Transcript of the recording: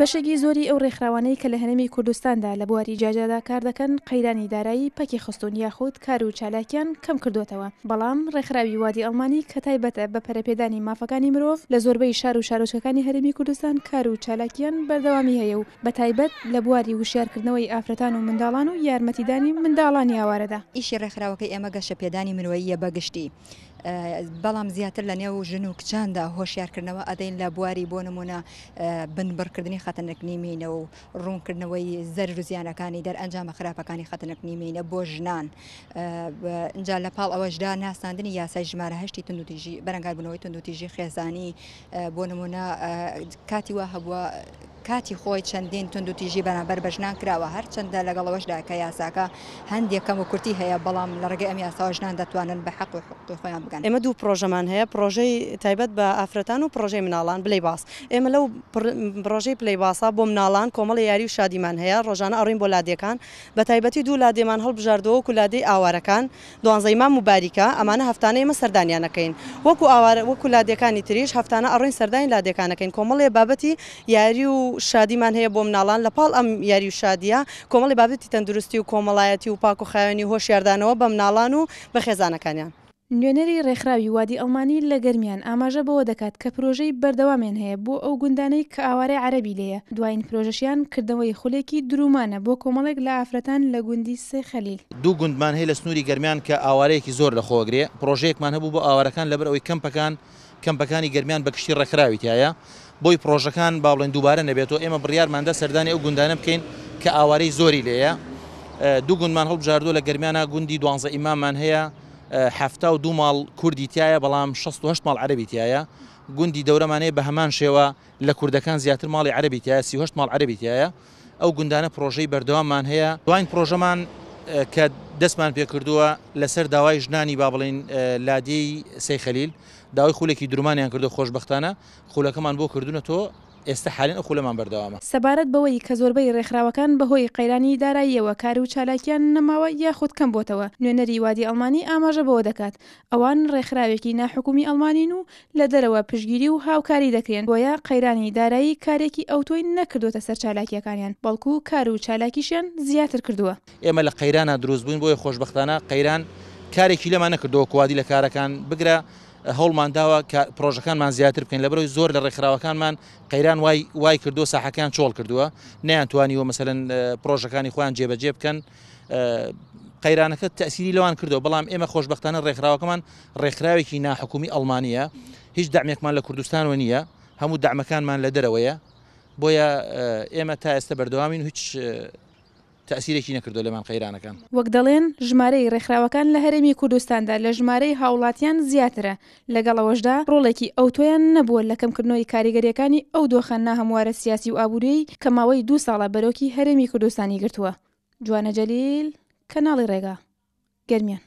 بەشێکی زۆری ئەو ڕێکخراوانەی کە لە هەنەمی کوردستاندا لە بواری جاجادا کار دەکەن قەیرانی دارایی پەکی خستون یاخود کار و چالاکیان کەم کردوتەوە بەڵام ڕێکخراوی وادی ئەلمانی کە تایبەتە بە پەرەپێدانی مافەکانی مرۆڤ لە زۆربەی شار و شارۆچەکانی هەرمی کوردستان کار و چالاکیان بەردەوامی هەیە و بە تایبەت لە بواری وشارکردنەوەی ئافرەتان و منداڵان و یارمەتیدانی منداڵانی هاوارەدا ئیشی ڕێکخراوەکەی ئێمە گەشە پێدانی مرۆییە بەگشتی بەڵام زیاتر لە نێو ژن و کچاندا هۆشیارکردنەوە ئەدەین لە بواری بۆ نمونە بنبڕکردنی خەتەنەکنیمینەوە و ڕوونکردنەوەی زەر و زیانەکانی دەر ئەنجامە خراپەکانی خەتەنەکنیمینە بۆ ژنان اینجا لە پاڵ ئەوەشدا ناساندنی یاسای ژمارە هەشتی تندوتیژی بەرەنگار بنەوەی تندوتیژی خێزانی بۆ نمونە کاتی وا هەبووە کاتی خۆی چەندین تونند و تیژی بەرامبەر بەژنان کراوە هەرچەندە لەگەڵەوەشدا کە یاساکە هەندێکم و کورتی هەیە بەڵام لە ڕگەی ئەم یاساژنان دەتوانن بە حق و حقوقی خۆیان بگەن ئێمە دوو پرۆژەمان هەیە پرۆژەی تایبەت بە ئافرەتان و پرۆژەی مناڵان بلەی باس ئێمە لەو پرۆژەی پلەی باسا بۆ مناڵان کۆمەڵ یاری و شادیمان هەیە ڕۆژانە ئەڕین بۆ لادیەکان بە تایبەتی دوو لادێمان هەڵبژاردەوە و لادەی ئاوارەکان دوانزەیمان مباریکە ئەمانە هەفتانە ئمە سەردانیانەکەین وەکو ئاوارە وەکو لادیەکانی تریش هەفتانە ئەڕین سەردانی لادیەکانەکەین کۆمەڵێ بابەتی یاری و و شادیمان هەیە بۆ مناڵان لە پاڵ ئەم یاری و شادیە کۆمەڵی بابەتی تەندروستی و کۆمەڵایەتی و پاک و خاوێنی هۆشیاردانەوە بە مناڵان و بە خێزانەکانیان. نوێنەری ڕێکخراوی وادی ئەڵمانی لە گەرمیان ئاماژە بەوە دەکات کە پرۆژەی بەردەوامێن هەیە بۆ ئەو گوندانەی کە ئاوارە عەربی لەیە دوایین پرۆژەشیان کردەوەی خولێکی درومانە بۆ کۆمەڵێک لە ئافرەتان لە گوندی سێ خەلیل دوو گوندمان هەیە لە سنووری گەرمیان کە ئاوارەیەکی زۆر لە خۆگرێ پرۆژەیەکمان هەبوو بۆ ئاوارەکان لەبەر ئەوەی کەمپەکان کەمپەکانی گەرمیان بە کشتی ڕێکراویتیایە بۆی پرۆژەکان باڵێن دووبارە نەبێتەوە ئێمە بڕیارماندا سەردانی ئەو گوندانە بکەین کە ئاوارەی زۆری لێیە دوو گوندمان هەڵبژاردووە لە گەرمیانە گوندی دوانزە ئیمامان هەیە هەفتا و دو ماڵ کوردی تایە بەڵام 16 ماڵ عربی تایە گوندی دەورەمانەیە بە هەمان شێوە لە کوردەکان زیاتر ماڵی عربی تایە سی هشت ماڵ عربی تایە ئەو گوندانە پرۆژەی بەردەوامان هەیە دوین پرۆژەمان کە دەستمان پێکردووە لەسەر داوای ژنانی با بڵین لادی سەیخەلیل داوای خولێکی درمانیان کردو خۆشببختانە خولەکەمان بۆ کردوونە تۆ ئێستا حالین خولەمان بەردەوامە سەبارەت بەوەی کە زۆربەی ڕێکخراوەکان بەهۆی قەیرانی داراییەوە کار و چالاکیان نەماوە یاخود کەم بۆتەوە نوێنەری وادی ئەلمانی ئاماژە بەوە دەکات ئەوان ڕێکخراوێکی ناحکومی ئەلمانین و لە دەرەوە پشگیری و هاوکاری دەکرێن بۆیە قەیرانی دارایی کارێکی ئەوتۆی نەکردوتە سەر چالاکیەکانیان بەڵکو کار و چالاکیشیان زیاتر کردووە ئێمە لە قەیرانە دروست بووین بۆی خۆشببختانە قەیران کارێکی لەمانە کردەوە کوادی لە کارەکان بگرە هەڵمان داوە پرۆژەکانمان زیاتر بکەین لەبەرەوەی زۆر لە ڕێکخراوەکانمان قەیران وای وای کردو ساحەکان چۆڵ کردووە نیانتوانیوە مەمثلەن پرۆژەکانی خۆیان جێبەجێ بکەن قەیرانەکە تەسیری لەوان کردو بەڵام ئێمە خۆشببختانە ڕێکخراوەکەمان ڕێکخراوێکی ناحکومی ئەلمانیا هیچ دامێکمان لە کوردستانەوە نییە هەموو دامەکانمان لە دەرەوەیە بۆیە ئێمە تا ئێستا بەردەوامین هیچ تاسیرێکی نەکردو لەمان قەیرانەکان وەک دەڵێن ژمارەی ڕێکخراوەکان لە هەرمی کوردستاندا لە ژمارەی هاوڵاتیان زیاترە لەگەڵەوەشدا ڕۆڵێکی ئەوتۆیان نەبووە لەکەمکردنەوەی کاریگەریەکانی ئەو دۆخەننا هەموارە سیاسی و ئابووری کەماوەی دو ساڵە بەرەوکی هەرمی کوردستانی گرتووە جوانە جەلیل کەناڵی ڕێگا گەرمیان